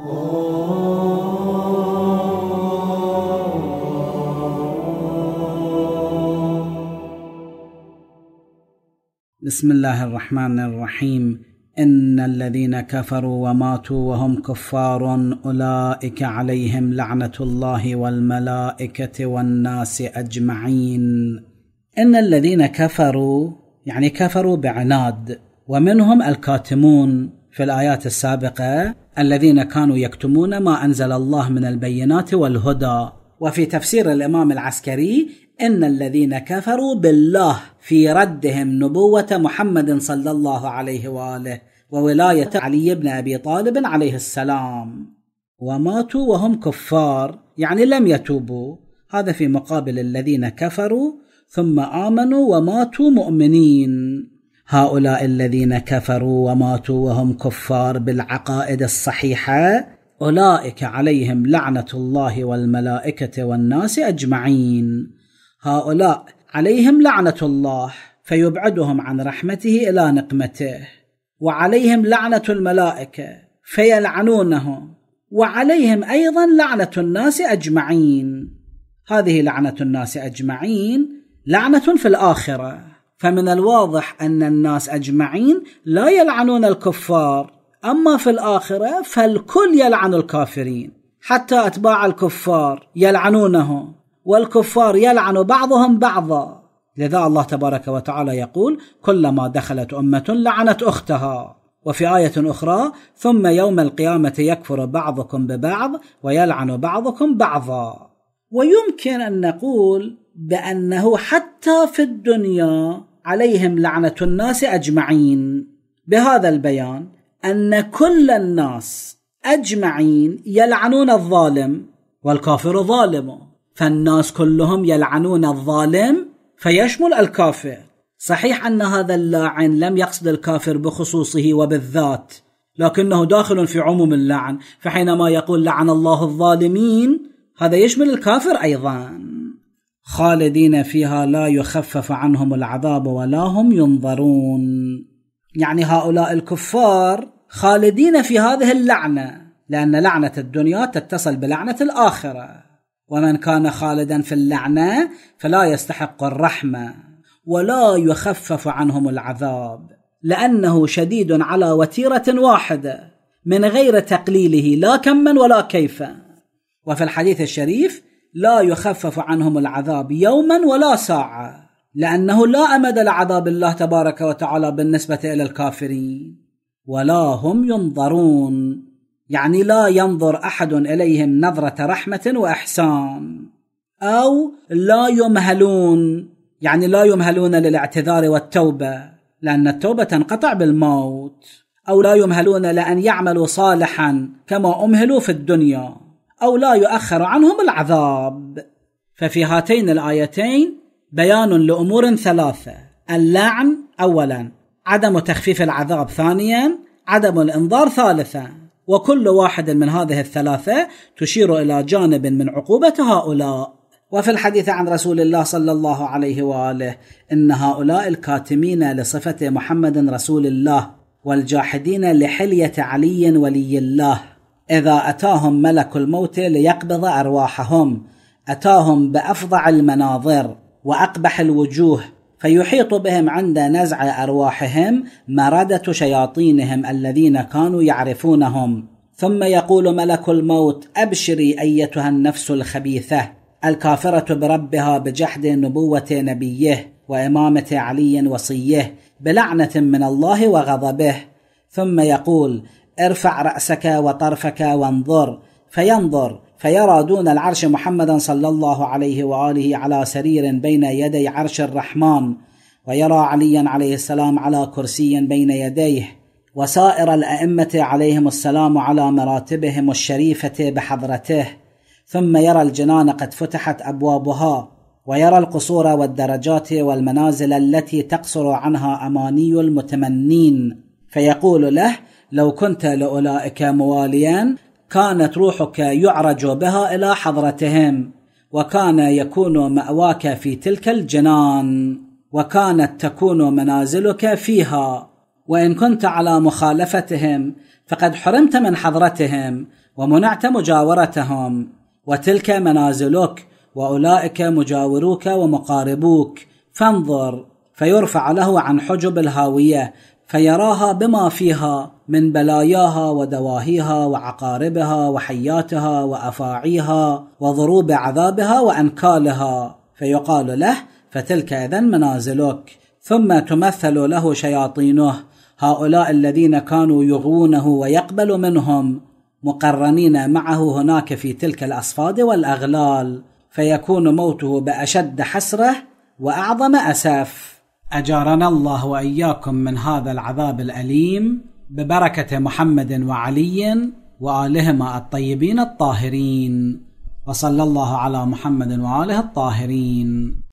بسم الله الرحمن الرحيم ان الذين كفروا وماتوا وهم كفار اولئك عليهم لعنه الله والملائكه والناس اجمعين ان الذين كفروا يعني كفروا بعناد ومنهم الكاتمون في الآيات السابقة الذين كانوا يكتمون ما أنزل الله من البينات والهدى وفي تفسير الإمام العسكري إن الذين كفروا بالله في ردهم نبوة محمد صلى الله عليه وآله وولاية علي بن أبي طالب عليه السلام وماتوا وهم كفار يعني لم يتوبوا هذا في مقابل الذين كفروا ثم آمنوا وماتوا مؤمنين هؤلاء الذين كفروا وماتوا وهم كفار بالعقائد الصحيحه اولئك عليهم لعنه الله والملائكه والناس اجمعين هؤلاء عليهم لعنه الله فيبعدهم عن رحمته الى نقمته وعليهم لعنه الملائكه فيلعنونهم وعليهم ايضا لعنه الناس اجمعين هذه لعنه الناس اجمعين لعنه في الاخره فمن الواضح أن الناس أجمعين لا يلعنون الكفار أما في الآخرة فالكل يلعن الكافرين حتى أتباع الكفار يلعنونهم والكفار يلعن بعضهم بعضا لذا الله تبارك وتعالى يقول كلما دخلت أمة لعنت أختها وفي آية أخرى ثم يوم القيامة يكفر بعضكم ببعض ويلعن بعضكم بعضا ويمكن أن نقول بأنه حتى في الدنيا عليهم لعنة الناس أجمعين بهذا البيان أن كل الناس أجمعين يلعنون الظالم والكافر ظالم فالناس كلهم يلعنون الظالم فيشمل الكافر صحيح أن هذا اللاعن لم يقصد الكافر بخصوصه وبالذات لكنه داخل في عموم اللعن فحينما يقول لعن الله الظالمين هذا يشمل الكافر أيضا خالدين فيها لا يخفف عنهم العذاب ولا هم ينظرون يعني هؤلاء الكفار خالدين في هذه اللعنه لان لعنه الدنيا تتصل بلعنه الاخره ومن كان خالدا في اللعنه فلا يستحق الرحمه ولا يخفف عنهم العذاب لانه شديد على وتيره واحده من غير تقليله لا كما ولا كيفا وفي الحديث الشريف لا يخفف عنهم العذاب يوما ولا ساعه لانه لا امد لعذاب الله تبارك وتعالى بالنسبه الى الكافرين ولا هم ينظرون يعني لا ينظر احد اليهم نظره رحمه واحسان او لا يمهلون يعني لا يمهلون للاعتذار والتوبه لان التوبه تنقطع بالموت او لا يمهلون لان يعملوا صالحا كما امهلوا في الدنيا أو لا يؤخر عنهم العذاب ففي هاتين الآيتين بيان لأمور ثلاثة اللعن أولا عدم تخفيف العذاب ثانيا عدم الإنظار ثالثا وكل واحد من هذه الثلاثة تشير إلى جانب من عقوبة هؤلاء وفي الحديث عن رسول الله صلى الله عليه واله ان هؤلاء الكاتمين لصفه محمد رسول الله والجاحدين لحليه علي ولي الله إذا أتاهم ملك الموت ليقبض أرواحهم أتاهم بأفظع المناظر وأقبح الوجوه فيحيط بهم عند نزع أرواحهم مردة شياطينهم الذين كانوا يعرفونهم ثم يقول ملك الموت أبشري أيتها النفس الخبيثة الكافرة بربها بجحد نبوة نبيه وإمامة علي وصيه بلعنة من الله وغضبه ثم يقول ارفع رأسك وطرفك وانظر فينظر فيرى دون العرش محمدا صلى الله عليه واله على سرير بين يدي عرش الرحمن ويرى عليا عليه السلام على كرسي بين يديه وسائر الائمه عليهم السلام على مراتبهم الشريفه بحضرته ثم يرى الجنان قد فتحت ابوابها ويرى القصور والدرجات والمنازل التي تقصر عنها اماني المتمنين فيقول له لو كنت لأولئك مواليا كانت روحك يعرج بها إلى حضرتهم وكان يكون مأواك في تلك الجنان وكانت تكون منازلك فيها وإن كنت على مخالفتهم فقد حرمت من حضرتهم ومنعت مجاورتهم وتلك منازلك واولئك مجاوروك ومقاربوك فانظر فيرفع له عن حجب الهاويه فيراها بما فيها من بلاياها ودواهيها وعقاربها وحياتها وافاعيها وضروب عذابها وانكالها فيقال له فتلك اذا منازلك ثم تمثل له شياطينه هؤلاء الذين كانوا يغونه ويقبل منهم مقرنين معه هناك في تلك الاصفاد والاغلال فيكون موته باشد حسره واعظم اسف اجارنا الله واياكم من هذا العذاب الاليم ببركه محمد وعلي والهما الطيبين الطاهرين وصلى الله على محمد واله الطاهرين